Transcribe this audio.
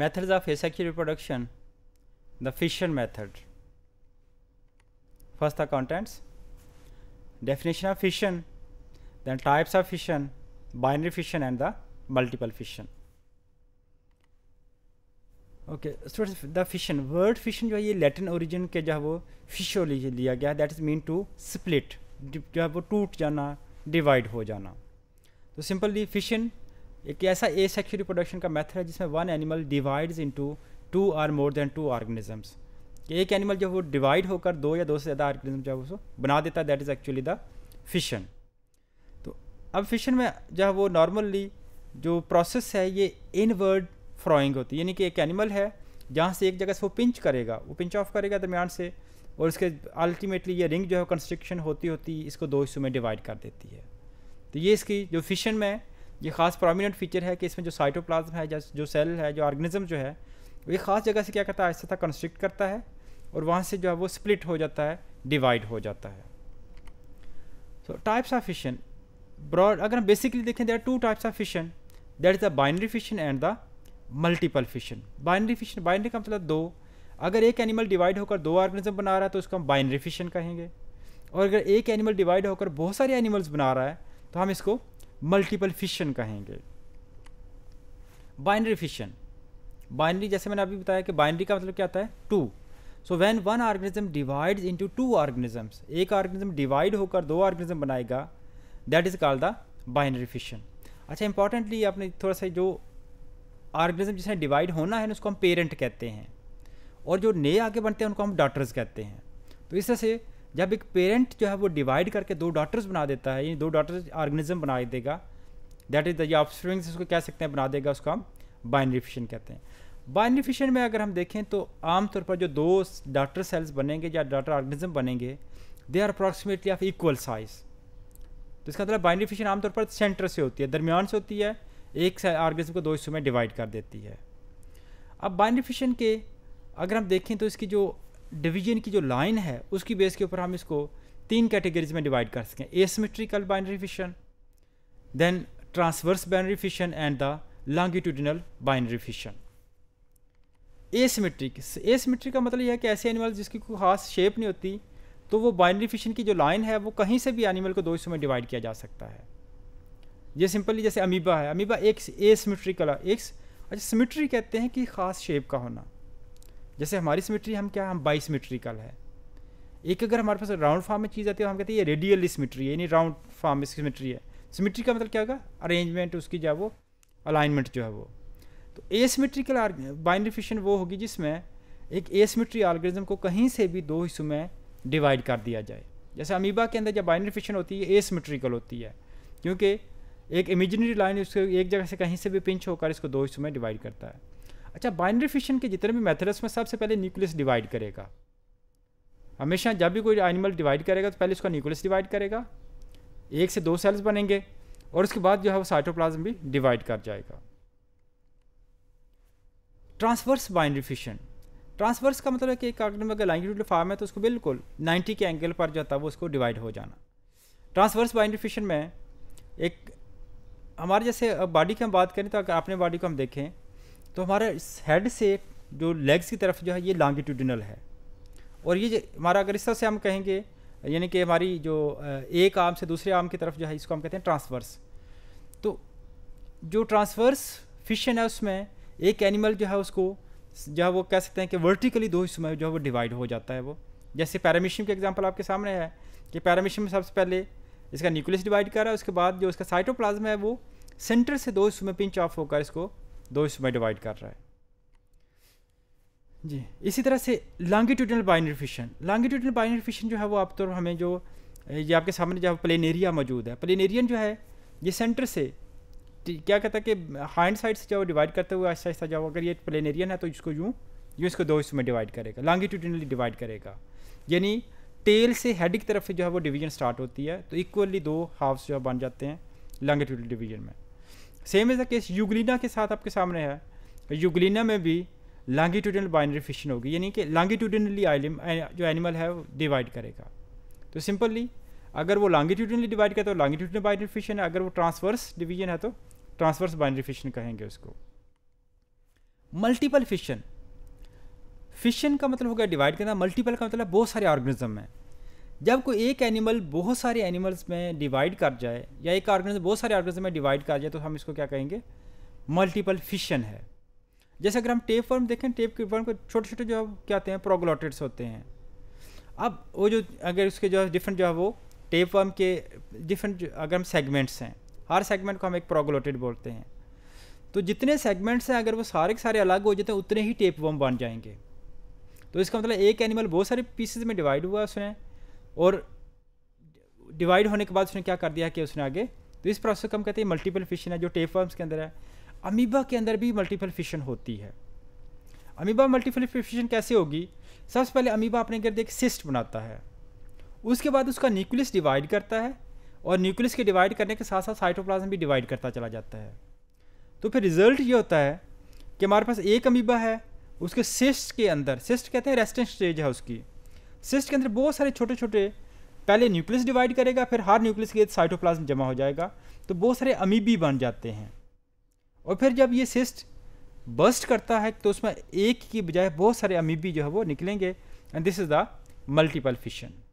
methods of Hesaki reproduction the fission method first the contents definition of fission then types of fission binary fission and the multiple fission okay students the fission word fission जो है ये Latin origin के जो है वो फिशो लिया गया that is mean to split जो है वो टूट जाना डिवाइड हो जाना तो सिंपली फिशन एक ऐसा ए सेक्शुअल प्रोडक्शन का मेथड है जिसमें one animal divides into two or more than two organisms एक एनिमल जब वो डिवाइड होकर दो या दो से ज़्यादा ऑर्गेनिज्म जब उसको बना देता है that is actually the fission तो अब फिशन में जो वो नॉर्मली जो प्रोसेस है ये इनवर्ड फ्रॉइंग होती है यानी कि एक एनिमल है जहाँ से एक जगह से वो पिंच करेगा वो पिंच ऑफ करेगा दरमियान से और इसके अल्टीमेटली ये रिंग जो है कंस्ट्रक्शन होती होती इसको दो हिस्सों में डिवाइड कर देती है तो ये इसकी जो फिशन में ये ख़ास प्रोमिनेंट फीचर है कि इसमें जो साइटोप्लाज्म है जो सेल है जो ऑर्गेनिज्म जो है वो एक ख़ास जगह से क्या करता है आहिस्ता कंस्ट्रिक्ट करता है और वहाँ से जो है वो स्प्लिट हो जाता है डिवाइड हो जाता है so types of fission broad अगर हम बेसिकली देखें there two types of fission that is the binary fission and the multiple fission binary fission binary का मतलब दो अगर एक एनिमल डिवाइड होकर दो ऑर्गेनिज्म बना रहा है तो उसको हम बाइनरी फिशन कहेंगे और अगर एक एनिमल डिवाइड होकर बहुत सारे एनिमल्स बना रहा है तो हम इसको मल्टीपल फिशन कहेंगे बाइनरी फिशन बाइनरी जैसे मैंने अभी बताया कि बाइनरी का मतलब क्या आता है two so when one organism divides into two organisms एक ऑर्गेनिज्म डिवाइड होकर दो ऑर्गेनिज्म बनाएगा that is called the binary fission अच्छा इंपॉर्टेंटली आपने थोड़ा सा जो ऑर्गेनिज्म जिसने डिवाइड होना है उसको हम पेरेंट कहते हैं और जो नए आगे बनते हैं उनको हम डॉटर्स कहते हैं तो इस तरह से जब एक पेरेंट जो है वो डिवाइड करके दो डॉटर्स बना देता है यानी दो डॉटर्स ऑर्गेनिज्म बना देगा दैट इज द उसको कह सकते हैं बना देगा उसको हम बाइनरी फिशन कहते हैं बाइनरी फिशन में अगर हम देखें तो आमतौर पर जो दो डॉटर सेल्स बनेंगे या डॉटर ऑर्गेनिज्म बनेंगे they are approximately of equal size तो इसका मतलब बाइनरी फिशन आमतौर पर सेंटर से होती है दरमियान से होती है एक ऑर्गेनिज्म को दो हिस्सों में डिवाइड कर देती है अब बाइनरी फिशन के अगर हम देखें तो इसकी जो डिवीजन की जो लाइन है उसकी बेस के ऊपर हम इसको तीन कैटेगरीज में डिवाइड कर सकें asymmetrical binary fission then transverse binary fission and the longitudinal binary fission asymmetric asymmetric का मतलब यह है कि ऐसे एनिमल जिसकी कोई खास शेप नहीं होती तो वो बाइनरी फिशन की जो लाइन है वो कहीं से भी एनिमल को दो हिस्सों में डिवाइड किया जा सकता है ये सिंपली जैसे अमीबा है अमीबा एक एसमेट्रिकल एक अच्छा सिमेट्री कहते हैं कि ख़ास शेप का होना जैसे हमारी सिमिट्री हम क्या हम बाई है एक अगर हमारे पास राउंड फॉर्म में चीज़ आती है हम कहते हैं ये रेडियल सिमिट्री है यानी राउंड फॉर्म में सिमेट्री है सिमिट्री का मतलब क्या होगा अरेंजमेंट उसकी जो है वो अलाइनमेंट जो है वो तो एसिमेट्रिकल बाइनरी फिशन वो होगी जिसमें एक ए एसिमेट्री आर्गेनिज्म को कहीं से भी दो हिस्सों में डिवाइड कर दिया जाए जैसे अमीबा के अंदर जब बाइनरी फिशन होती है ए एसिमेट्रिकल होती है क्योंकि एक इमेजिनरी लाइन उसको एक जगह से कहीं से भी पिंच होकर इसको दो हिस्सों में डिवाइड करता है अच्छा बाइनरी फिशन के जितने भी मेथड्स में सबसे पहले न्यूक्लियस डिवाइड करेगा हमेशा जब भी कोई एनिमल डिवाइड करेगा तो पहले उसका न्यूक्लियस डिवाइड करेगा एक से दो सेल्स बनेंगे और उसके बाद जो है वो साइटोप्लाज्म भी डिवाइड कर जाएगा ट्रांसवर्स बाइनरी फिशन ट्रांसवर्स का मतलब है कि एक अगर अगर फार्म फॉर्म है तो उसको बिल्कुल 90 के एंगल पर जो था वो उसको डिवाइड हो जाना ट्रांसवर्स बाइनरी फिशन में एक हमारे जैसे बॉडी की हम बात करें तो अगर अपने बॉडी को हम देखें तो हमारा इस हेड से जो लेग्स की तरफ जो है ये लॉन्गिट्यूडिनल है और ये हमारा अगर इस तरह से हम कहेंगे यानी कि हमारी जो एक आम से दूसरे आम की तरफ जो है इसको हम कहते हैं ट्रांसवर्स तो जो ट्रांसवर्स फिशन है उसमें एक एनिमल जो है उसको जो है वो कह सकते हैं कि वर्टिकली दो हिस्सों में जो है वो डिवाइड हो जाता है वो जैसे पैरामिशियम के एग्जाम्पल आपके सामने है कि पैरामिशियम में सबसे पहले इसका न्यूक्लियस डिवाइड कर रहा है उसके बाद जो इसका साइटोप्लाज्म है वो सेंटर से दो हिस्सों में पिंच ऑफ होकर इसको दो इसमें डिवाइड कर रहा है जी इसी तरह से longitudinal binary fission longitudinal binary fission जो है वो आप तो हमें जो ये आपके सामने जो प्लेन एरिया मौजूद है प्लेन एरियन जो है ये सेंटर से क्या कहता है कि हैंड साइड से जाओ डिवाइड करते हुए ऐसा ऐसा जाओ अगर ये प्लेन एरियन है तो इसको यूँ यूँ इसको दो हिस्सों में डिवाइड करेगा लॉन्गिट्यूडनली डिवाइड करेगा यानी टेल से हेड की तरफ से जो है वो डिवीजन स्टार्ट होती है तो इक्वली दो हाफ्स जो है बन जाते हैं लॉन्गिट्यूडल डिवीजन में same is the case euglena के साथ आपके सामने है यूगलिना में भी लॉन्गीट्यूडनल बाइनरी फिशन होगी यानी कि लॉन्गिट्यूडनली जो एनिमल है वो डिवाइड करेगा तो सिंपली अगर वो लॉन्गिट्यूडनली डिवाइड करता है तो लॉन्गीट्यूडनल बाइनरी फिशन है अगर वो ट्रांसवर्स डिवीजन है तो ट्रांसवर्स बाइनरी फिशन कहेंगे उसको मल्टीपल फिशन फिशन का मतलब हो गया डिवाइड करना मल्टीपल का मतलब बहुत सारे ऑर्गेनिज्म हैं जब कोई एक एनिमल बहुत सारे एनिमल्स में डिवाइड कर जाए या एक ऑर्गेनिज्म बहुत सारे ऑर्गेनिज्म में डिवाइड कर जाए तो हम इसको क्या कहेंगे मल्टीपल फिशन है जैसे अगर हम टेप फॉर्म देखें टेप के फॉर्म को छोटे छोटे जो क्या होते हैं प्रोगलोटेट्स होते हैं अब वो जो अगर उसके जो है डिफरेंट जो है वो टेप फॉर्म के डिफरेंट अगर हम सेगमेंट्स हैं हर सेगमेंट को हम एक प्रोगलोटेट बोलते हैं तो जितने सेगमेंट्स हैं अगर वो सारे के सारे अलग हो जाते हैं उतने ही टेप वर्म बन जाएंगे तो इसका मतलब एक एनिमल बहुत सारे पीसेज में डिवाइड हुआ है उसमें और डिवाइड होने के बाद उसने क्या कर दिया कि उसने आगे तो इस प्रोसेस को हम कहते हैं मल्टीपल फिशन है जो टेप वर्म्स के अंदर है अमीबा के अंदर भी मल्टीपल फिशन होती है अमीबा मल्टीपल फिशन कैसे होगी सबसे पहले अमीबा अपने गर्द एक सिस्ट बनाता है उसके बाद उसका न्यूक्लियस डिवाइड करता है और न्यूक्लियस के डिवाइड करने के साथ साथ साइटोप्लाज्म भी डिवाइड करता चला जाता है तो फिर रिजल्ट ये होता है कि हमारे पास एक अमीबा है उसके सिस्ट के अंदर सिस्ट कहते हैं रेस्टेंट स्टेज है उसकी सिस्ट के अंदर बहुत सारे छोटे छोटे पहले न्यूक्लियस डिवाइड करेगा फिर हर न्यूक्लियस के साइटोप्लाज्म जमा हो जाएगा तो बहुत सारे अमीबी बन जाते हैं और फिर जब ये सिस्ट बस्ट करता है तो उसमें एक की बजाय बहुत सारे अमीबी जो है वो निकलेंगे and this is the multiple fission